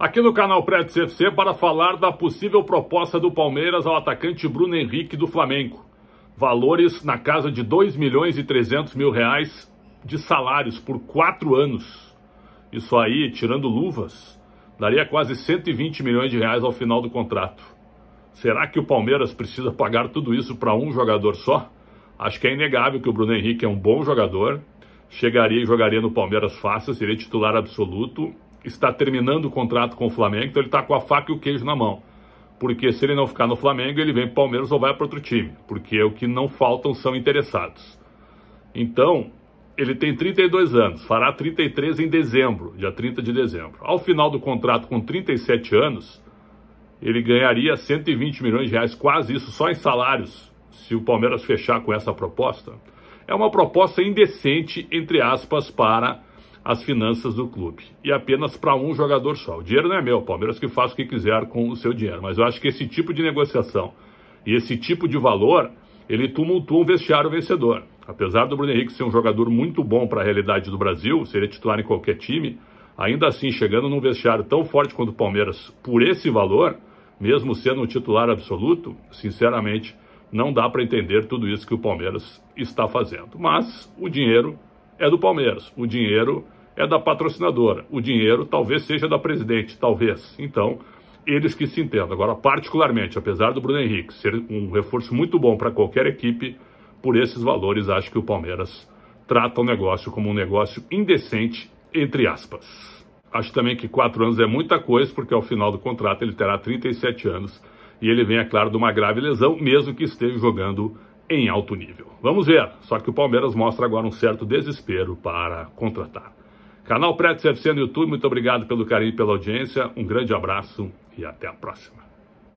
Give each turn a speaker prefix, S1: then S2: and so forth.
S1: aqui no canal Prédio CFC para falar da possível proposta do Palmeiras ao atacante Bruno Henrique do Flamengo. Valores na casa de 2 milhões e 300 mil reais de salários por quatro anos. Isso aí, tirando luvas, daria quase 120 milhões de reais ao final do contrato. Será que o Palmeiras precisa pagar tudo isso para um jogador só? Acho que é inegável que o Bruno Henrique é um bom jogador, chegaria e jogaria no Palmeiras fácil, seria titular absoluto está terminando o contrato com o Flamengo, então ele está com a faca e o queijo na mão. Porque se ele não ficar no Flamengo, ele vem para o Palmeiras ou vai para outro time. Porque é o que não faltam são interessados. Então, ele tem 32 anos, fará 33 em dezembro, dia 30 de dezembro. Ao final do contrato, com 37 anos, ele ganharia 120 milhões de reais, quase isso, só em salários, se o Palmeiras fechar com essa proposta. É uma proposta indecente, entre aspas, para as finanças do clube. E apenas para um jogador só. O dinheiro não é meu, o Palmeiras que faz o que quiser com o seu dinheiro. Mas eu acho que esse tipo de negociação e esse tipo de valor, ele tumultua um vestiário vencedor. Apesar do Bruno Henrique ser um jogador muito bom para a realidade do Brasil, seria titular em qualquer time, ainda assim, chegando num vestiário tão forte quanto o Palmeiras por esse valor, mesmo sendo um titular absoluto, sinceramente, não dá para entender tudo isso que o Palmeiras está fazendo. Mas o dinheiro é do Palmeiras. O dinheiro é da patrocinadora, o dinheiro talvez seja da presidente, talvez. Então, eles que se entendam. Agora, particularmente, apesar do Bruno Henrique ser um reforço muito bom para qualquer equipe, por esses valores acho que o Palmeiras trata o negócio como um negócio indecente, entre aspas. Acho também que quatro anos é muita coisa, porque ao final do contrato ele terá 37 anos e ele vem, é claro, de uma grave lesão, mesmo que esteja jogando em alto nível. Vamos ver, só que o Palmeiras mostra agora um certo desespero para contratar. Canal Prédio CFC no YouTube, muito obrigado pelo carinho e pela audiência. Um grande abraço e até a próxima.